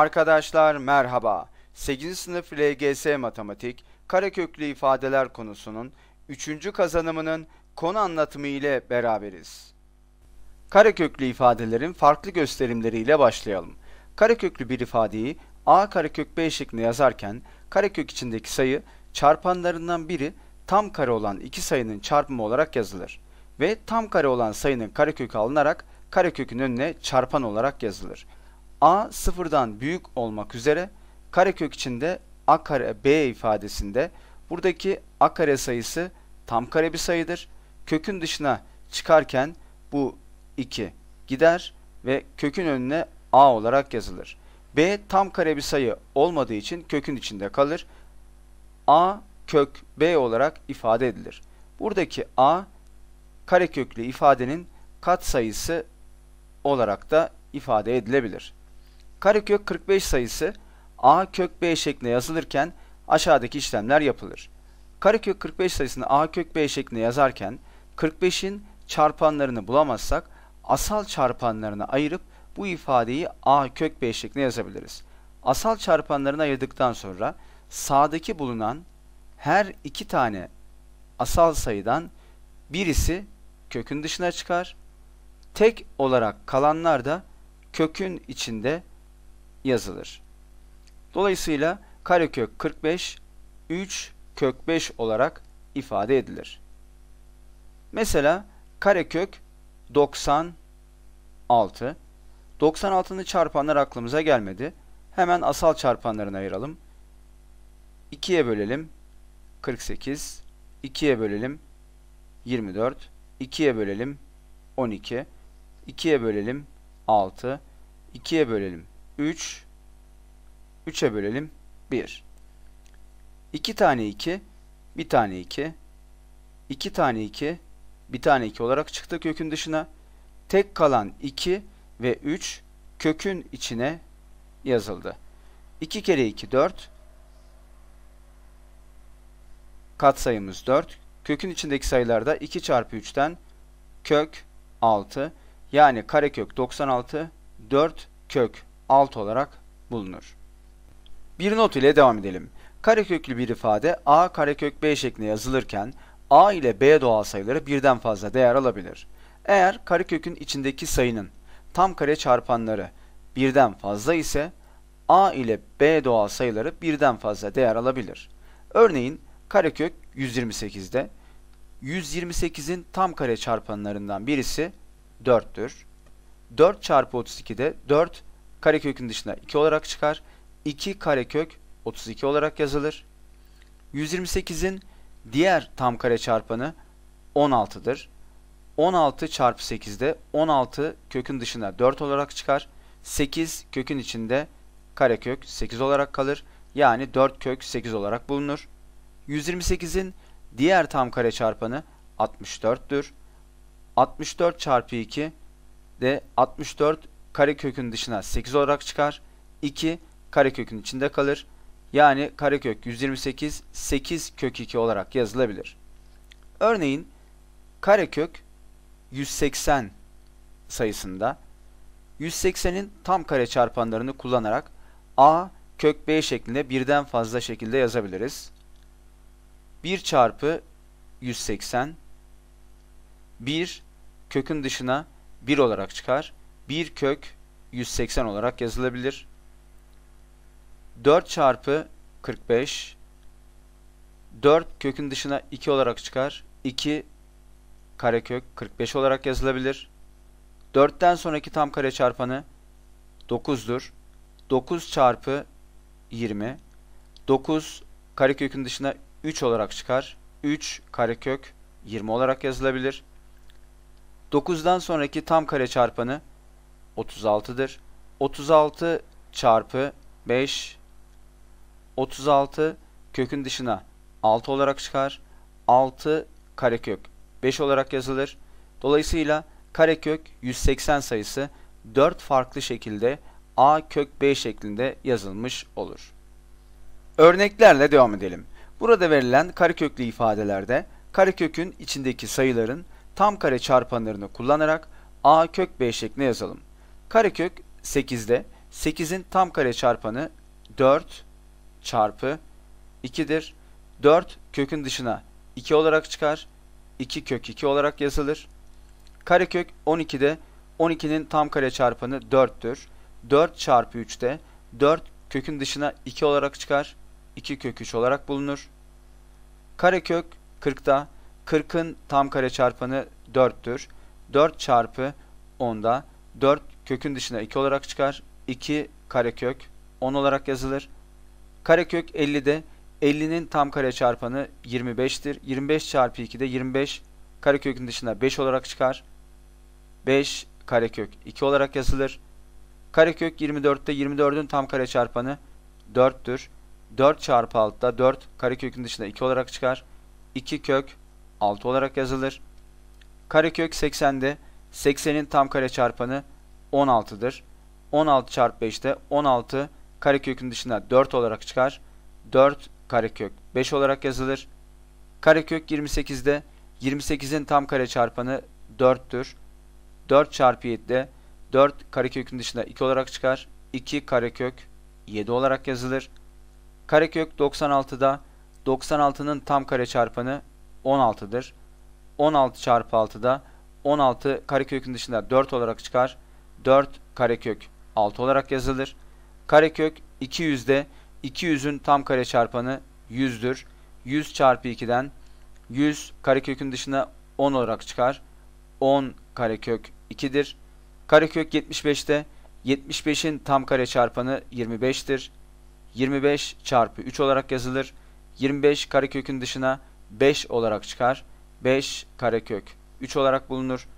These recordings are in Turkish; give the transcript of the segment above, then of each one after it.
Arkadaşlar merhaba. 8. sınıf LGS Matematik kareköklü ifadeler konusunun 3. kazanımının konu anlatımı ile beraberiz. Kareköklü ifadelerin farklı gösterimleriyle başlayalım. Kareköklü bir ifadeyi a karekök b şeklinde yazarken karekök içindeki sayı çarpanlarından biri tam kare olan iki sayının çarpımı olarak yazılır ve tam kare olan sayının karekökü alınarak karekökün önüne çarpan olarak yazılır a sıfırdan büyük olmak üzere karekök içinde a kare b ifadesinde buradaki a kare sayısı tam kare bir sayıdır. Kökün dışına çıkarken bu 2 gider ve kökün önüne a olarak yazılır. b tam kare bir sayı olmadığı için kökün içinde kalır. a kök b olarak ifade edilir. Buradaki a kareköklü ifadenin kat sayısı olarak da ifade edilebilir. Karekök 45 sayısı a kök b şeklinde yazılırken aşağıdaki işlemler yapılır. Karekök 45 sayısını a kök b şeklinde yazarken 45'in çarpanlarını bulamazsak asal çarpanlarını ayırıp bu ifadeyi a kök b şeklinde yazabiliriz. Asal çarpanlarını ayırdıktan sonra sağdaki bulunan her iki tane asal sayıdan birisi kökün dışına çıkar. Tek olarak kalanlar da kökün içinde yazılır. Dolayısıyla karekök 45 3 kök 5 olarak ifade edilir. Mesela karekök 96 96'nın çarpanlar aklımıza gelmedi. Hemen asal çarpanlarını ayıralım. 2'ye bölelim 48, 2'ye bölelim 24, 2'ye bölelim 12, 2'ye bölelim 6, 2'ye bölelim 3 3'e bölelim 1 2 tane 2 1 tane 2 2 tane 2 1 tane 2 olarak çıktı kökün dışına. Tek kalan 2 ve 3 kökün içine yazıldı. 2 kere 2 4 katsayımız 4. Kökün içindeki sayılarda 2 çarpı 3'ten kök 6 yani karekök 96 4 kök alt olarak bulunur. Bir not ile devam edelim. Kareköklü bir ifade a karekök b şeklinde yazılırken a ile b doğal sayıları birden fazla değer alabilir. Eğer karekökün içindeki sayının tam kare çarpanları birden fazla ise a ile b doğal sayıları birden fazla değer alabilir. Örneğin karekök 128'de 128'in tam kare çarpanlarından birisi 4'tür. 4 çarpı 32'de 4 karekökün dışına 2 olarak çıkar. 2 karekök 32 olarak yazılır. 128'in diğer tam kare çarpanı 16'dır. 16 çarpı 8'de 16 kökün dışına 4 olarak çıkar. 8 kökün içinde karekök 8 olarak kalır. Yani 4 kök 8 olarak bulunur. 128'in diğer tam kare çarpanı 64'tür. 64 çarpı 2 de 64 karekökün dışına 8 olarak çıkar. 2 karekökün içinde kalır. Yani karekök 128 8 kök 2 olarak yazılabilir. Örneğin karekök 180 sayısında 180'in tam kare çarpanlarını kullanarak a kök b şeklinde birden fazla şekilde yazabiliriz. 1 çarpı 180 1 kökün dışına 1 olarak çıkar. 1 kök 180 olarak yazılabilir. 4 çarpı 45 4 kökün dışına 2 olarak çıkar. 2 karekök 45 olarak yazılabilir. 4'ten sonraki tam kare çarpanı 9'dur. 9 çarpı 20. 9 karekökün dışına 3 olarak çıkar. 3 karekök 20 olarak yazılabilir. 9'dan sonraki tam kare çarpanı 36'dır. 36 çarpı 5 36 kökün dışına 6 olarak çıkar. 6 karekök 5 olarak yazılır. Dolayısıyla karekök 180 sayısı 4 farklı şekilde a kök b şeklinde yazılmış olur. Örneklerle devam edelim. Burada verilen kareköklü ifadelerde karekökün içindeki sayıların tam kare çarpanlarını kullanarak a kök b şeklinde yazalım. Karekök 8'de 8'in tam kare çarpanı 4 çarpı 2'dir. 4 kökün dışına 2 olarak çıkar. 2 kök 2 olarak yazılır. Karekök 12'de 12'nin tam kare çarpanı 4'tür. 4 çarpı 3'te 4 kökün dışına 2 olarak çıkar. 2 kök 3 olarak bulunur. Karekök 40'da 40'ın tam kare çarpanı 4'tür. 4 çarpı 10'da 4 kökün dışına 2 olarak çıkar. 2 karekök 10 olarak yazılır. Karekök 50'de 50'nin tam kare çarpanı 25'tir. 25 çarpı 2 de 25 karekökün dışına 5 olarak çıkar. 5 karekök 2 olarak yazılır. Karekök 24'te 24'ün tam kare çarpanı 4'tür. 4 çarpı 6'da 4 karekökün dışında 2 olarak çıkar. 2 kök 6 olarak yazılır. Karekök 80'de 80'in tam kare çarpanı 16'dır. 16 çarpı 5'te 16 karekökün dışında 4 olarak çıkar. 4 karekök 5 olarak yazılır. Karekök 28'de 28'in tam kare çarpanı 4'tür. 4 çarpı 7'de 4 karekökün dışında 2 olarak çıkar. 2 karekök 7 olarak yazılır. Karekök 96'da 96'nın tam kare çarpanı 16'dır. 16 çarpı 6'da 16 karekökün dışında 4 olarak çıkar. 4 karekök 6 olarak yazılır. Karekök 200'de 200'ün tam kare çarpanı 100'dür. 100 çarpı 2'den 100 karekökün dışına 10 olarak çıkar. 10 karekök 2'dir. Karekök 75'te 75'in tam kare çarpanı 25'tir. 25 çarpı 3 olarak yazılır. 25 karekökün dışına 5 olarak çıkar. 5 karekök 3 olarak bulunur.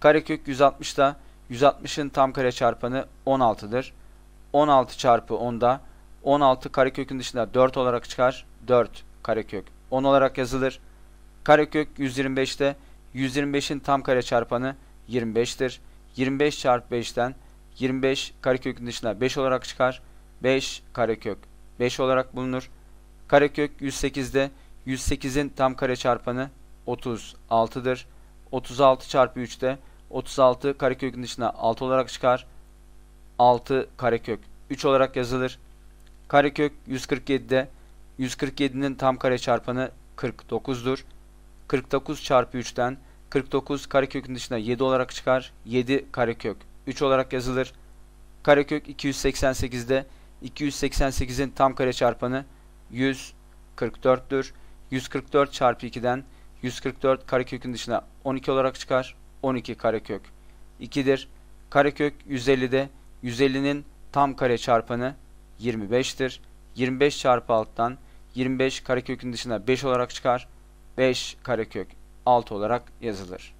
Karekök 160'da 160'ın tam kare çarpanı 16'dır. 16 çarpı 10'da 16 karekökün dışında 4 olarak çıkar. 4 karekök 10 olarak yazılır. Karekök 125'te 125'in tam kare çarpanı 25'tir. 25 çarpı 5'ten 25 karekökün dışında 5 olarak çıkar. 5 karekök 5 olarak bulunur. Karekök 108'de 108'in tam kare çarpanı 36'dır. 36 çarpı 3'te 36 karekökün dışına 6 olarak çıkar. 6 karekök 3 olarak yazılır. Karekök 147'de 147'nin tam kare çarpanı 49'dur. 49 çarpı 3'ten 49 karekökün dışına 7 olarak çıkar. 7 karekök 3 olarak yazılır. Karekök 288'de 288'in tam kare çarpanı 144'tür. 144 çarpı 2'den 144 karekökün dışına 12 olarak çıkar. 12 karekök 2'dir. Karekök 150'de 150'nin tam kare çarpanı 25'tir. 25 çarpı alttan 25 karekökün dışına 5 olarak çıkar. 5 karekök 6 olarak yazılır.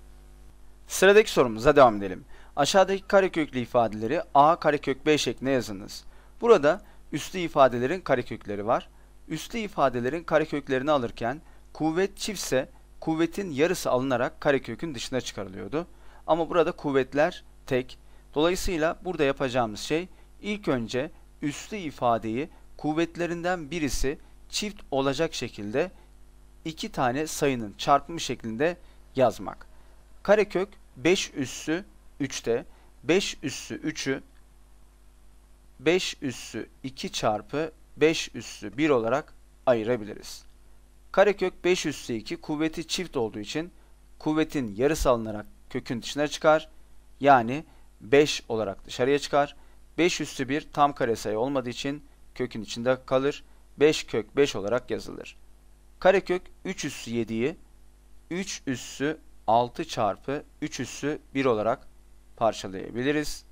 Sıradaki sorumuza devam edelim. Aşağıdaki kareköklü ifadeleri a karekök b şeklinde yazınız. Burada üslü ifadelerin karekökleri var. Üslü ifadelerin kareköklerini alırken kuvvet çiftse kuvvetin yarısı alınarak karekökün dışına çıkarılıyordu. Ama burada kuvvetler tek. Dolayısıyla burada yapacağımız şey ilk önce üslü ifadeyi kuvvetlerinden birisi çift olacak şekilde iki tane sayının çarpımı şeklinde yazmak. Karekök 5 üssü 3'te 5 üssü 3'ü 5 üssü 2 çarpı 5 üssü 1 olarak ayırabiliriz. Karekök 5 üssü 2 kuvveti çift olduğu için kuvvetin yarısı alınarak kökün dışına çıkar. Yani 5 olarak dışarıya çıkar. 5 üssü 1 tam karesayı olmadığı için kökün içinde kalır. 5 kök 5 olarak yazılır. Karekök 3 üssü 7'yi 3 üssü 6 çarpı 3 üssü 1 olarak parçalayabiliriz.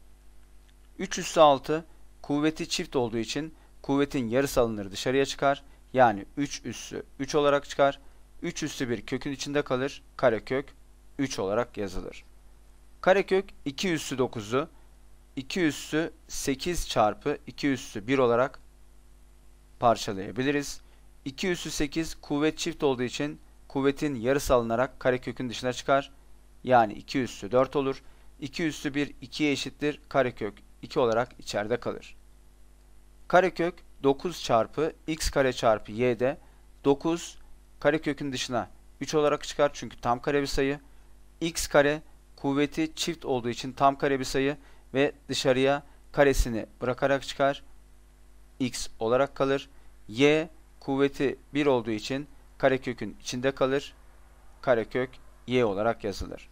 3 üssü 6 kuvveti çift olduğu için kuvvetin yarısı alınır dışarıya çıkar. Yani 3 üssü 3 olarak çıkar. 3 üssü bir kökün içinde kalır. Karekök 3 olarak yazılır. Karekök 2 üssü 9'u 2 üssü 8 çarpı 2 üssü 1 olarak parçalayabiliriz. 2 üssü 8 kuvvet çift olduğu için kuvvetin yarısı alınarak karekökün dışına çıkar. Yani 2 üssü 4 olur. 2 üssü 1 2'ye eşittir. Karekök 2 olarak içeride kalır. Karekök 9 çarpı x kare çarpı y'de 9 kare kökün dışına 3 olarak çıkar çünkü tam kare bir sayı. x kare kuvveti çift olduğu için tam kare bir sayı ve dışarıya karesini bırakarak çıkar. x olarak kalır. y kuvveti 1 olduğu için kare kökün içinde kalır. kare kök y olarak yazılır.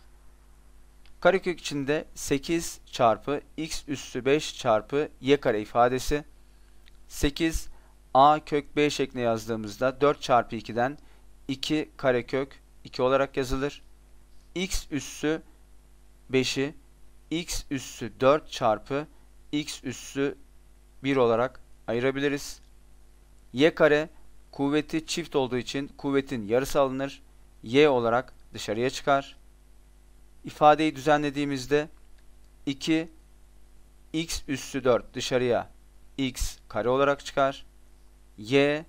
kare kök içinde 8 çarpı x üstü 5 çarpı y kare ifadesi 8 a kök b şeklinde yazdığımızda 4 çarpı 2'den 2 karekök 2 olarak yazılır. x üssü 5'i x üssü 4 çarpı x üssü 1 olarak ayırabiliriz. y kare kuvveti çift olduğu için kuvvetin yarısı alınır. y olarak dışarıya çıkar. İfadeyi düzenlediğimizde 2 x üssü 4 dışarıya x kare olarak çıkar. y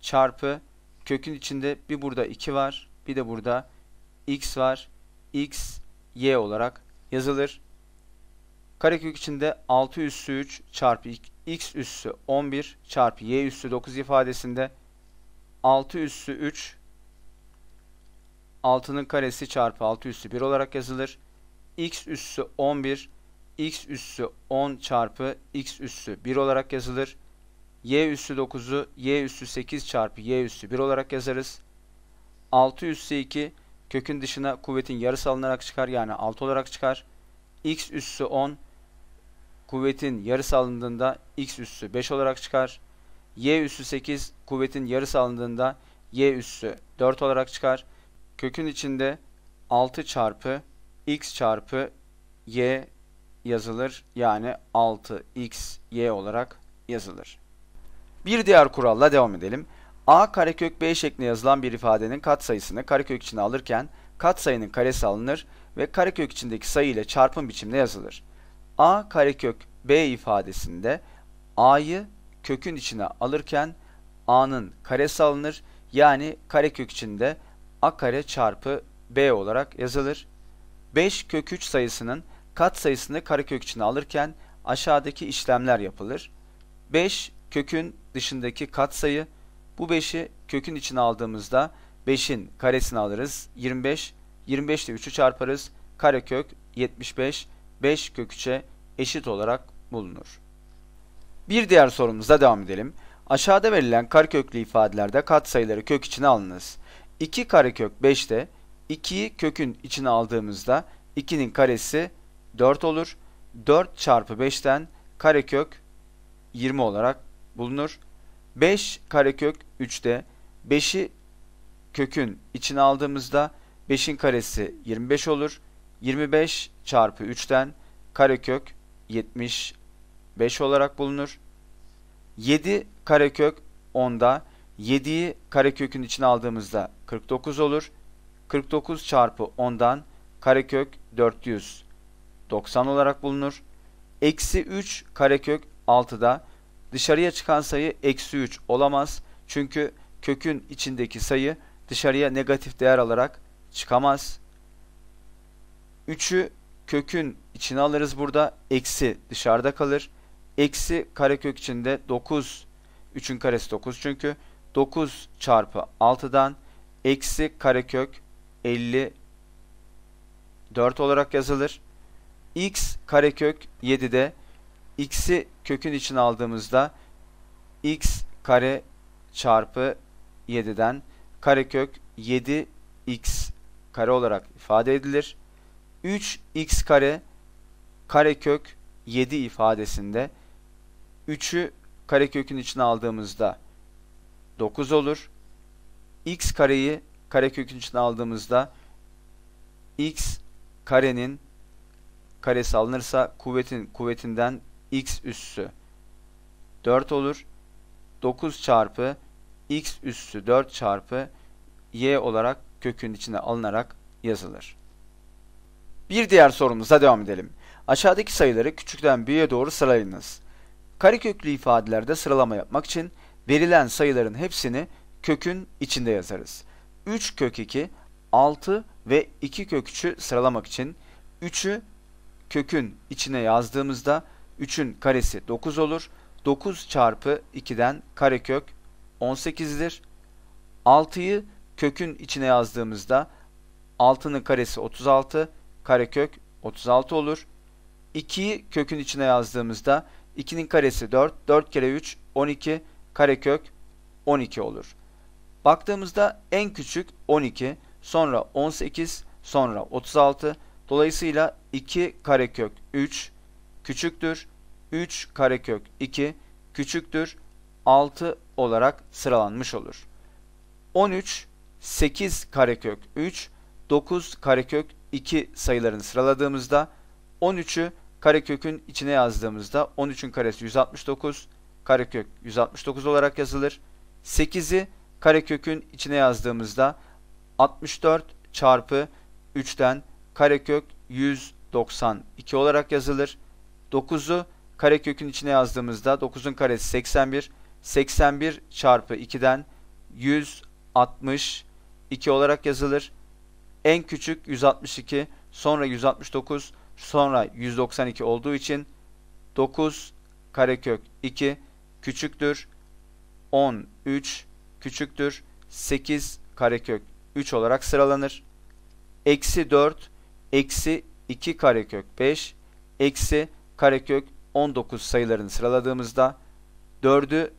çarpı kökün içinde bir burada 2 var bir de burada x var. x y olarak yazılır. Karekök içinde 6 üssü 3 çarpı x üssü 11 çarpı y üssü 9 ifadesinde 6 üssü 3 6'nın karesi çarpı 6 üssü 1 olarak yazılır. x üssü 11 x üssü 10 çarpı x üssü 1 olarak yazılır. y üssü 9'u y üssü 8 çarpı y üssü 1 olarak yazarız. 6 üssü 2 kökün dışına kuvvetin yarısı alınarak çıkar yani 6 olarak çıkar. x üssü 10 kuvvetin yarısı alındığında x üssü 5 olarak çıkar. y üssü 8 kuvvetin yarısı alındığında y üssü 4 olarak çıkar. Kökün içinde 6 çarpı x çarpı y yazılır. Yani 6x y olarak yazılır. Bir diğer kuralla devam edelim. A karekök B şeklinde yazılan bir ifadenin katsayısını karekök içine alırken katsayının karesi alınır ve karekök içindeki sayı ile çarpım biçimde yazılır. A karekök B ifadesinde A'yı kökün içine alırken A'nın karesi alınır. Yani karekök içinde A kare çarpı B olarak yazılır. 5 kök 3 sayısının Kat sayısını karekök içine alırken aşağıdaki işlemler yapılır. 5 kökün dışındaki katsayı bu 5'i kökün içine aldığımızda 5'in karesini alırız. 25 25 ile 3'ü çarparız. Karekök 75 5 kök 3'e eşit olarak bulunur. Bir diğer sorumuzda devam edelim. Aşağıda verilen kareköklü ifadelerde katsayıları kök içine alınız. 2 karekök 5'te 2'yi kökün içine aldığımızda 2'nin karesi 4 olur. 4 çarpı 5'ten karekök 20 olarak bulunur. 5 karekök 3'te 5'i kökün içine aldığımızda 5'in karesi 25 olur. 25 çarpı 3'ten karekök 75 olarak bulunur. 7 karekök 10'da 7'yi karekökün içine aldığımızda 49 olur. 49 çarpı 10'dan karekök 400 90 olarak bulunur. Eksi 3 karekök 6'da dışarıya çıkan sayı eksi 3 olamaz. Çünkü kökün içindeki sayı dışarıya negatif değer alarak çıkamaz. 3'ü kökün içine alırız burada. Eksi dışarıda kalır. Eksi karekök içinde 9. 3'ün karesi 9 çünkü. 9 çarpı 6'dan eksi karekök 54 olarak yazılır x karekök 7'de x'i kökün için aldığımızda x kare çarpı 7'den karekök 7x kare olarak ifade edilir. 3x kare karekök 7 ifadesinde 3'ü karekökün içine aldığımızda 9 olur. x kareyi karekökün içine aldığımızda x karenin karesi alınırsa kuvvetin kuvvetinden x üssü 4 olur. 9 çarpı x üssü 4 çarpı y olarak kökün içine alınarak yazılır. Bir diğer sorumuza devam edelim. Aşağıdaki sayıları küçükten büyüğe doğru sıralayınız. Kareköklü ifadelerde sıralama yapmak için verilen sayıların hepsini kökün içinde yazarız. 3 kök 2, 6 ve 2 kök 3'ü sıralamak için 3'ü kökün içine yazdığımızda 3'ün karesi 9 olur. 9 çarpı 2'den karekök 18'dir. 6'yı kökün içine yazdığımızda 6'nın karesi 36, karekök 36 olur. 2'yi kökün içine yazdığımızda 2'nin karesi 4, 4 kere 3 12, karekök 12 olur. Baktığımızda en küçük 12, sonra 18, sonra 36, Dolayısıyla 2 karekök 3 küçüktür. 3 karekök 2 küçüktür. 6 olarak sıralanmış olur. 13, 8 karekök 3, 9 karekök 2 sayılarını sıraladığımızda 13'ü karekökün içine yazdığımızda 13'ün karesi 169, karekök 169 olarak yazılır. 8'i karekökün içine yazdığımızda 64 çarpı 3'ten karekök 192 olarak yazılır. 9'u karekökün içine yazdığımızda 9'un karesi 81. 81 çarpı 2'den 162 olarak yazılır. En küçük 162, sonra 169, sonra 192 olduğu için 9 karekök 2 küçüktür. 13 küçüktür. 8 karekök 3 olarak sıralanır. Eksi 4 eksi 2 karekök 5 eksi karekök 19 sayılarını sıraladığımızda 4'ü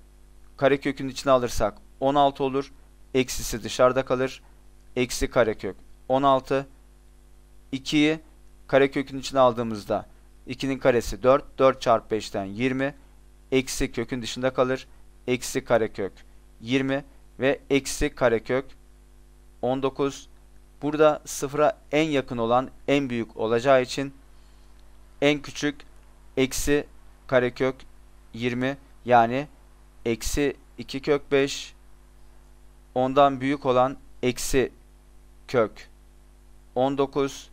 karekökün içine alırsak 16 olur. Eksisi dışarıda kalır. Eksi karekök 16. 2'yi karekökün içine aldığımızda 2'nin karesi 4. 4 çarpı 5'ten 20. Eksi kökün dışında kalır. Eksi karekök 20 ve eksi karekök 19 Burada sıfıra en yakın olan en büyük olacağı için en küçük eksi karekök 20 yani eksi 2 kök 5 ondan büyük olan eksi kök 19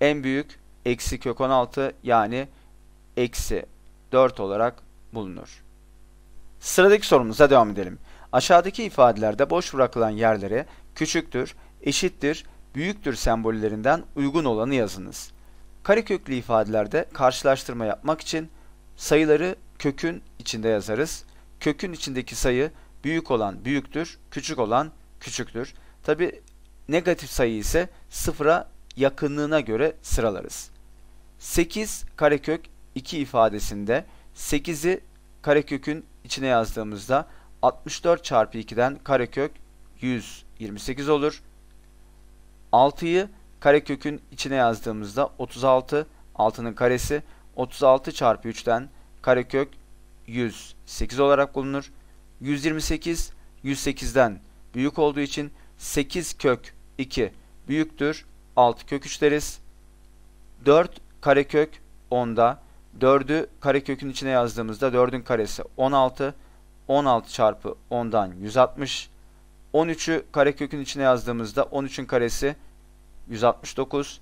en büyük eksi kök 16 yani eksi 4 olarak bulunur. Sıradaki sorumuza devam edelim. Aşağıdaki ifadelerde boş bırakılan yerlere küçüktür, eşittir, büyüktür sembollerinden uygun olanı yazınız. Kareköklü ifadelerde karşılaştırma yapmak için sayıları kökün içinde yazarız. Kökün içindeki sayı büyük olan büyüktür, küçük olan küçüktür. Tabi negatif sayı ise sıfıra yakınlığına göre sıralarız. 8 karekök 2 ifadesinde 8'i karekökün içine yazdığımızda 64 çarpı 2'den karekök 128 olur. 6'yı karekökün içine yazdığımızda 36 6'nın karesi 36 çarpı 3'ten karekök 108 olarak bulunur. 128 108'den büyük olduğu için 8 kök 2 büyüktür. 6 kök 3 deriz. 4 karekök 10'da 4'ü karekökün içine yazdığımızda 4'ün karesi 16 16 çarpı 10'dan 160 13'ü karekökün içine yazdığımızda 13'ün karesi 169.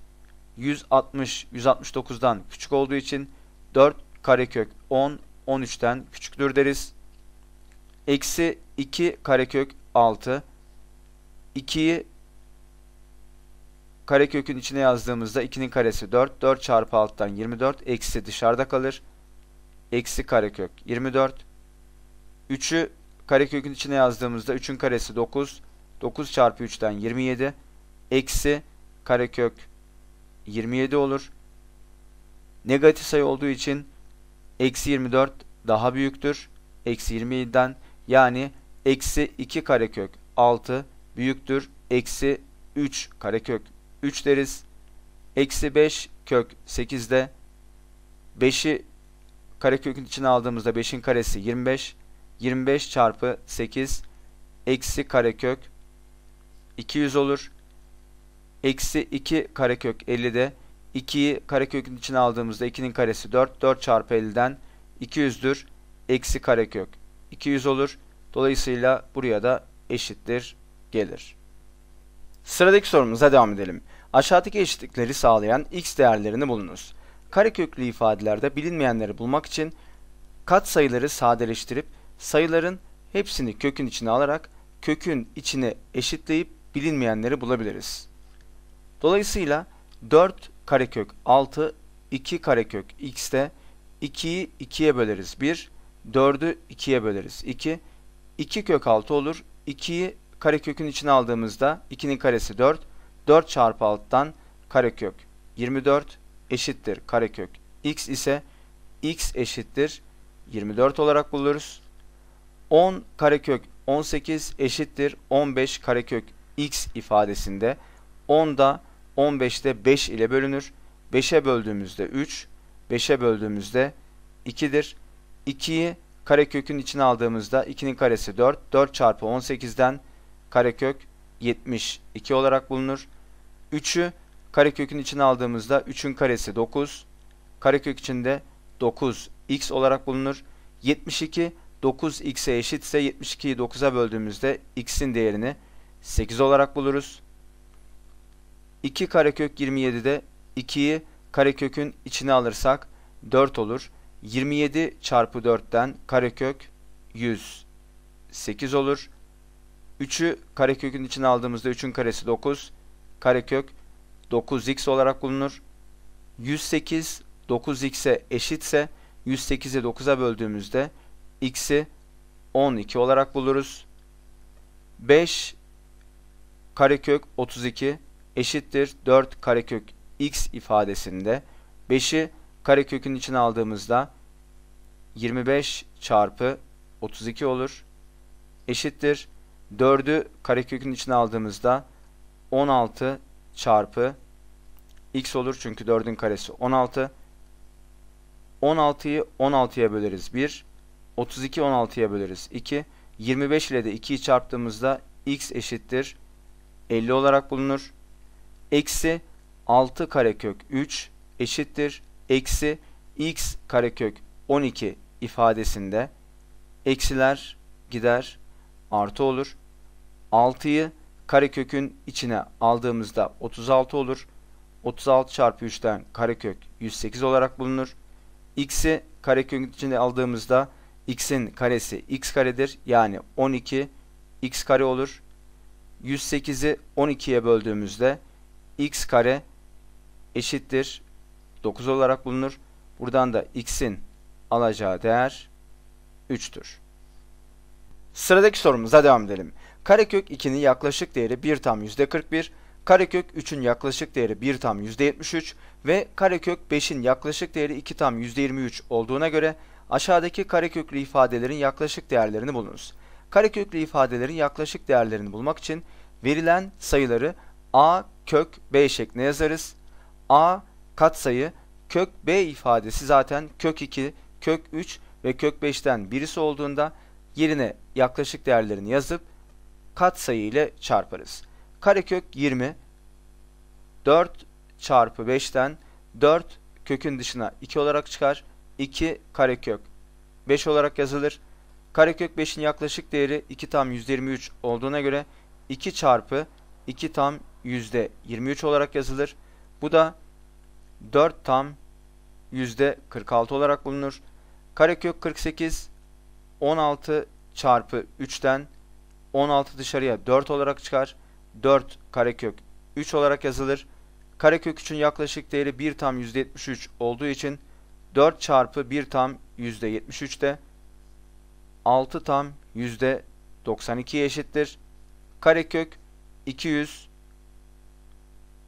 160 169'dan küçük olduğu için 4 karekök 10 13'ten küçüktür deriz. Eksi 2 karekök 6 2'yi karekökün içine yazdığımızda 2'nin karesi 4. 4 çarpı 6'dan 24. Eksi dışarıda kalır. Eksi karekök 24. 3'ü Karekökün içine yazdığımızda 3'ün karesi 9. 9 çarpı 3'ten 27. Eksi karekök 27 olur. Negatif sayı olduğu için eksi 24 daha büyüktür. Eksi 27'den yani eksi 2 karekök 6 büyüktür. Eksi 3 karekök 3 deriz. Eksi 5 kök 8'de 5'i karekökün içine aldığımızda 5'in karesi 25. 25 çarpı 8 eksi karekök 200 olur. Eksi 2 karekök 50'de de 2'yi karekökün içine aldığımızda 2'nin karesi 4. 4 çarpı 50'den 200'dür. Eksi karekök 200 olur. Dolayısıyla buraya da eşittir gelir. Sıradaki sorumuza devam edelim. Aşağıdaki eşitlikleri sağlayan x değerlerini bulunuz. Kareköklü ifadelerde bilinmeyenleri bulmak için katsayıları sadeleştirip sayıların hepsini kökün içine alarak kökün içine eşitleyip bilinmeyenleri bulabiliriz. Dolayısıyla 4 karekök 6, 2 karekök x'te 2'yi 2'ye böleriz 1, 4'ü 2'ye böleriz 2, 2 kök 6 olur. 2'yi karekökün içine aldığımızda 2'nin karesi 4, 4 çarpı 6'dan karekök 24 eşittir karekök x ise x eşittir 24 olarak buluruz. 10 karekök 18 eşittir 15 karekök x ifadesinde 10 da 15'te 5 ile bölünür. 5'e böldüğümüzde 3, 5'e böldüğümüzde 2'dir. 2'yi karekökün içine aldığımızda 2'nin karesi 4. 4 çarpı 18'den karekök 72 olarak bulunur. 3'ü karekökün içine aldığımızda 3'ün karesi 9. Karekök içinde 9 x olarak bulunur. 72 9 x'e eşitse 72'yi 9'a böldüğümüzde x'in değerini 8 olarak buluruz. 2 karekök 27'de 2'yi karekökün içine alırsak 4 olur. 27 çarpı 4'ten karekök 100 8 olur. 3'ü karekökün içine aldığımızda 3'ün karesi 9. Karekök 9x olarak bulunur. 108 9x'e eşitse 108'i 9'a böldüğümüzde x'i 12 olarak buluruz. 5 karekök 32 eşittir 4 karekök x ifadesinde 5'i karekökün içine aldığımızda 25 çarpı 32 olur. Eşittir 4'ü karekökün içine aldığımızda 16 çarpı x olur çünkü 4'ün karesi 16. 16'yı 16'ya böleriz 1. 32 16'ya böleriz. 2. 25 ile de 2'yi çarptığımızda x eşittir 50 olarak bulunur. Eksi 6 karekök 3 eşittir eksi x karekök 12 ifadesinde eksiler gider artı olur. 6'yı karekökün içine aldığımızda 36 olur. 36 çarpı 3'ten karekök 108 olarak bulunur. x'i karekökün içine aldığımızda x'in karesi x karedir. Yani 12 x kare olur. 108'i 12'ye böldüğümüzde x kare eşittir 9 olarak bulunur. Buradan da x'in alacağı değer 3'tür. Sıradaki sorumuza devam edelim. Karekök 2'nin yaklaşık değeri 1 tam %41, karekök 3'ün yaklaşık değeri 1 tam %73 ve karekök 5'in yaklaşık değeri 2 tam %23 olduğuna göre Aşağıdaki kareköklü ifadelerin yaklaşık değerlerini bulunuz. Kareköklü ifadelerin yaklaşık değerlerini bulmak için verilen sayıları a kök b şeklinde yazarız. a katsayı kök b ifadesi zaten kök 2, kök 3 ve kök 5'ten birisi olduğunda yerine yaklaşık değerlerini yazıp katsayı ile çarparız. Karekök 20 4 çarpı 5'ten 4 kökün dışına 2 olarak çıkar. 2 karekök 5 olarak yazılır. Karekök 5'in yaklaşık değeri 2 tam %23 olduğuna göre 2 çarpı 2 tam %23 olarak yazılır. Bu da 4 tam %46 olarak bulunur. Karekök 48 16 çarpı 3'ten 16 dışarıya 4 olarak çıkar. 4 karekök 3 olarak yazılır. Karekök 3'ün yaklaşık değeri 1 tam %73 olduğu için 4 çarpı 1 tam %73'te 6 tam %92'ye eşittir. Karekök 200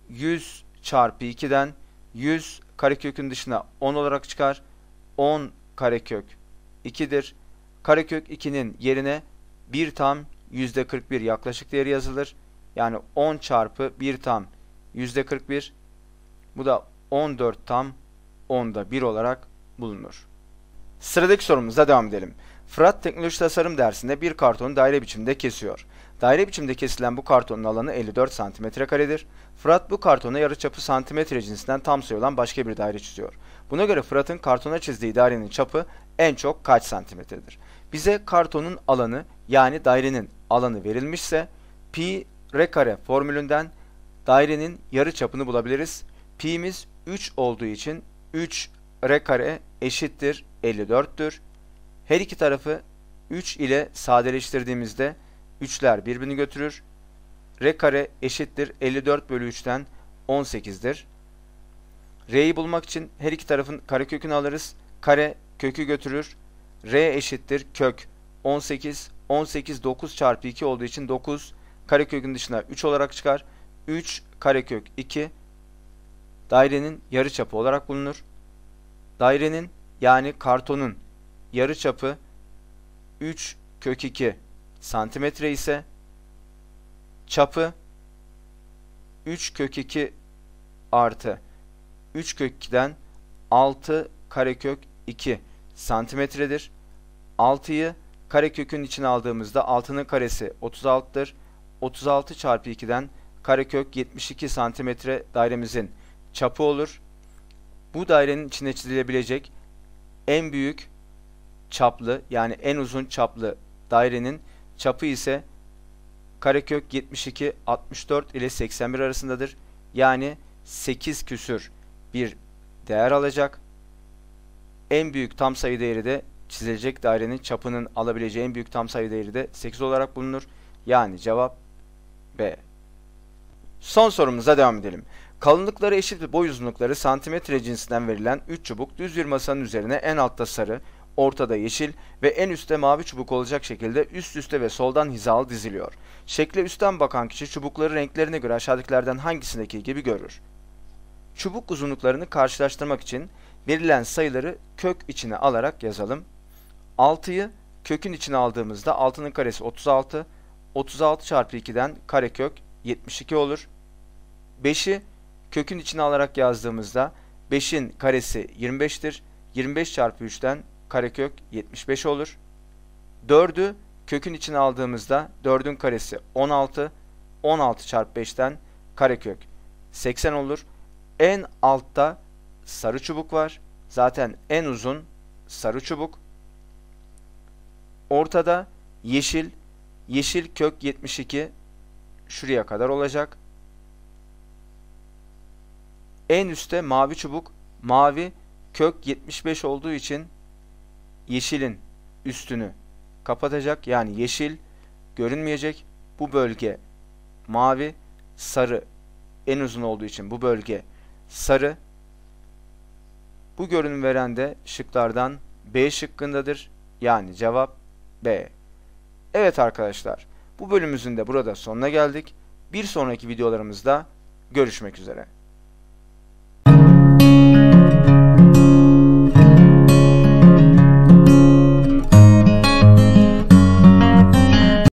100 çarpı 2'den 100 karekökün dışına 10 olarak çıkar. 10 karekök 2'dir. Karekök 2'nin yerine 1 tam %41 yaklaşık değeri yazılır. Yani 10 çarpı 1 tam %41 bu da 14 tam onda bir olarak bulunur. Sıradaki sorumuza devam edelim. Fırat teknoloji tasarım dersinde bir kartonu daire biçimde kesiyor. Daire biçimde kesilen bu kartonun alanı 54 cm karedir. Fırat bu kartona yarıçapı santimetre cinsinden tam sayı olan başka bir daire çiziyor. Buna göre Fırat'ın kartona çizdiği dairenin çapı en çok kaç santimetredir? Bize kartonun alanı yani dairenin alanı verilmişse pi r kare formülünden dairenin yarı çapını bulabiliriz. Pi'miz 3 olduğu için 3 r kare eşittir 54'tür. Her iki tarafı 3 ile sadeleştirdiğimizde 3'ler birbirini götürür. r kare eşittir 54 bölü 3'ten 18'dir. r'yi bulmak için her iki tarafın karekökünü alırız. Kare kökü götürür. r eşittir kök 18. 18 9 çarpı 2 olduğu için 9 karekökün dışına 3 olarak çıkar. 3 karekök 2 dairenin yarı çapı olarak bulunur. Dairenin yani kartonun yarı çapı 3 kök 2 santimetre ise çapı 3 kök 2 artı 3 kök 2'den 6 karekök 2 santimetredir. 6'yı karekökün içine aldığımızda 6'nın karesi 36'dır. 36 çarpı 2'den karekök 72 santimetre dairemizin çapı olur. Bu dairenin içine çizilebilecek en büyük çaplı yani en uzun çaplı dairenin çapı ise karekök 72 64 ile 81 arasındadır. Yani 8 küsür bir değer alacak. En büyük tam sayı değeri de çizilecek dairenin çapının alabileceği en büyük tam sayı değeri de 8 olarak bulunur. Yani cevap B. Son sorumuza devam edelim. Kalınlıkları eşit ve boy uzunlukları santimetre cinsinden verilen 3 çubuk düz bir masanın üzerine en altta sarı, ortada yeşil ve en üstte mavi çubuk olacak şekilde üst üste ve soldan hizalı diziliyor. Şekle üstten bakan kişi çubukları renklerine göre aşağıdakilerden hangisindeki gibi görür. Çubuk uzunluklarını karşılaştırmak için verilen sayıları kök içine alarak yazalım. 6'yı kökün içine aldığımızda 6'nın karesi 36, 36 çarpı 2'den karekök 72 olur. 5'i Kökün içine alarak yazdığımızda 5'in karesi 25'tir. 25 çarpı 3'ten karekök 75 olur. 4'ü kökün içine aldığımızda 4'ün karesi 16. 16 çarpı 5'ten karekök 80 olur. En altta sarı çubuk var. Zaten en uzun sarı çubuk. Ortada yeşil, yeşil kök 72 şuraya kadar olacak. En üstte mavi çubuk, mavi kök 75 olduğu için yeşilin üstünü kapatacak. Yani yeşil görünmeyecek. Bu bölge mavi, sarı en uzun olduğu için bu bölge sarı. Bu görünüm veren de şıklardan B şıkkındadır. Yani cevap B. Evet arkadaşlar bu bölümümüzün de burada sonuna geldik. Bir sonraki videolarımızda görüşmek üzere.